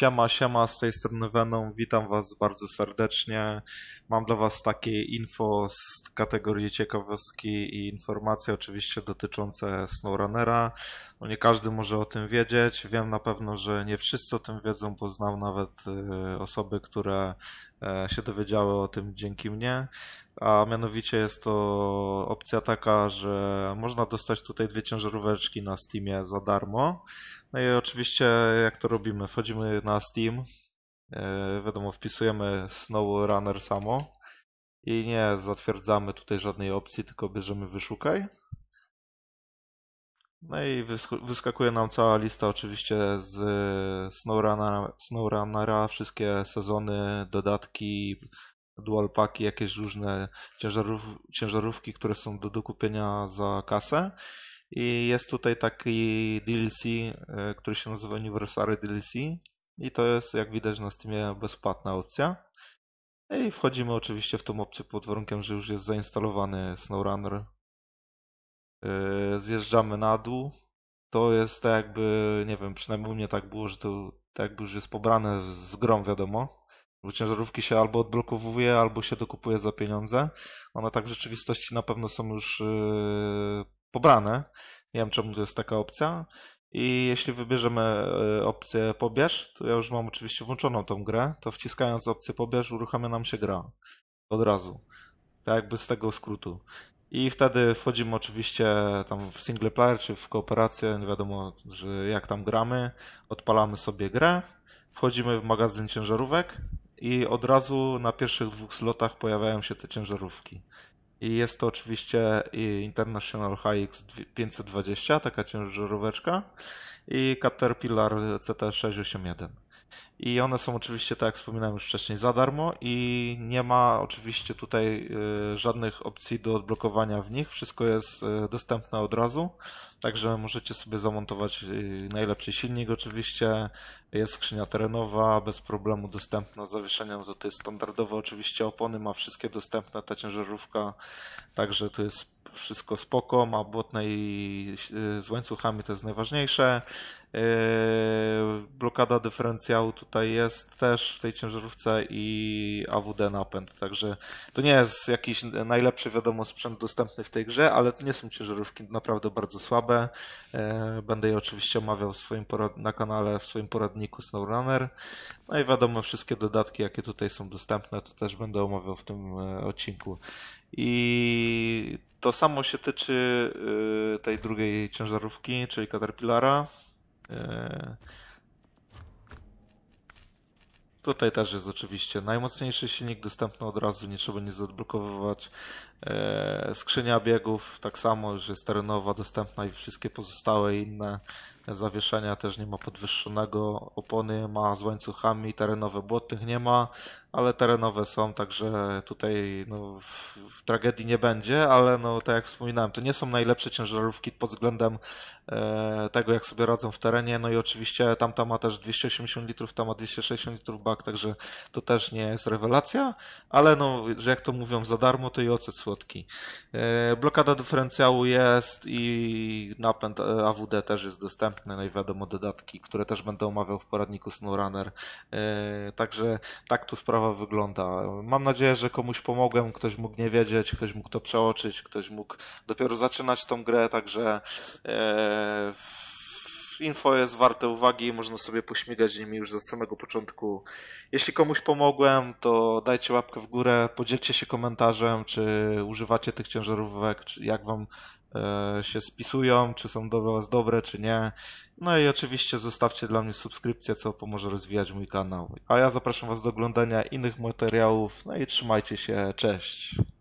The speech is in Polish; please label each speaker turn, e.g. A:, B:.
A: Siema, siema, z tej strony Venom, witam was bardzo serdecznie. Mam dla was takie info z kategorii ciekawostki i informacje oczywiście dotyczące SnowRunnera. No nie każdy może o tym wiedzieć, wiem na pewno, że nie wszyscy o tym wiedzą, bo znam nawet y, osoby, które E, się dowiedziały o tym dzięki mnie, a mianowicie jest to opcja taka, że można dostać tutaj dwie ciężaróweczki na Steamie za darmo. No i oczywiście jak to robimy? Wchodzimy na Steam, e, wiadomo, wpisujemy Snow Runner samo i nie zatwierdzamy tutaj żadnej opcji, tylko bierzemy wyszukaj. No i wyskakuje nam cała lista oczywiście z SnowRunnera, SnowRunnera wszystkie sezony, dodatki, dual jakieś różne ciężarów, ciężarówki, które są do dokupienia za kasę. I jest tutaj taki DLC, e, który się nazywa Universary DLC. I to jest, jak widać na Steamie, bezpłatna opcja. No I wchodzimy oczywiście w tą opcję pod warunkiem, że już jest zainstalowany SnowRunner Yy, zjeżdżamy na dół, to jest tak jakby, nie wiem, przynajmniej u mnie tak było, że to tak jakby już jest pobrane z grą, wiadomo. Bo ciężarówki się albo odblokowuje, albo się dokupuje za pieniądze. One tak w rzeczywistości na pewno są już yy, pobrane. Nie wiem, czemu to jest taka opcja. I jeśli wybierzemy yy, opcję pobierz, to ja już mam oczywiście włączoną tą grę, to wciskając opcję pobierz uruchamia nam się gra. Od razu. Tak jakby z tego skrótu. I wtedy wchodzimy oczywiście tam w single player czy w kooperację, nie wiadomo że jak tam gramy. Odpalamy sobie grę, wchodzimy w magazyn ciężarówek i od razu na pierwszych dwóch slotach pojawiają się te ciężarówki. I jest to oczywiście International HX 520, taka ciężaróweczka i Caterpillar CT681 i one są oczywiście, tak jak wspominałem już wcześniej, za darmo i nie ma oczywiście tutaj y, żadnych opcji do odblokowania w nich. Wszystko jest y, dostępne od razu, także możecie sobie zamontować y, najlepszy silnik oczywiście. Jest skrzynia terenowa, bez problemu dostępna z zawieszeniem, no to, to jest standardowe oczywiście opony, ma wszystkie dostępne ta ciężarówka, także to jest wszystko spoko, ma błotne i z łańcuchami, to jest najważniejsze. Blokada dyferencjału, tutaj jest też w tej ciężarówce i AWD napęd, także to nie jest jakiś najlepszy, wiadomo, sprzęt dostępny w tej grze, ale to nie są ciężarówki naprawdę bardzo słabe. E, będę je oczywiście omawiał swoim na kanale, w swoim poradniku SnowRunner. No i wiadomo, wszystkie dodatki, jakie tutaj są dostępne, to też będę omawiał w tym e, odcinku. I to samo się tyczy e, tej drugiej ciężarówki, czyli Caterpillara. Tutaj też jest oczywiście najmocniejszy silnik dostępny od razu, nie trzeba nic odblokowywać. E, skrzynia biegów tak samo że jest terenowa, dostępna i wszystkie pozostałe inne zawieszenia też nie ma podwyższonego, opony ma z łańcuchami, terenowe błotnych nie ma, ale terenowe są, także tutaj no, w, w tragedii nie będzie, ale no, tak jak wspominałem, to nie są najlepsze ciężarówki pod względem e, tego, jak sobie radzą w terenie, no i oczywiście tamta ma też 280 litrów, tam ma 260 litrów bak, także to też nie jest rewelacja, ale no, że jak to mówią za darmo, to i ocet słodki. E, blokada dyferencjału jest i napęd e, AWD też jest dostępny następne, wiadomo, dodatki, które też będę omawiał w poradniku SnowRunner. E, także tak tu sprawa wygląda. Mam nadzieję, że komuś pomogłem, ktoś mógł nie wiedzieć, ktoś mógł to przeoczyć, ktoś mógł dopiero zaczynać tą grę, także e, w info jest warte uwagi i można sobie pośmigać nimi już od samego początku. Jeśli komuś pomogłem, to dajcie łapkę w górę, podzielcie się komentarzem, czy używacie tych ciężarówek, czy jak wam e, się spisują, czy są do Was dobre, czy nie. No i oczywiście zostawcie dla mnie subskrypcję, co pomoże rozwijać mój kanał. A ja zapraszam Was do oglądania innych materiałów, no i trzymajcie się, cześć!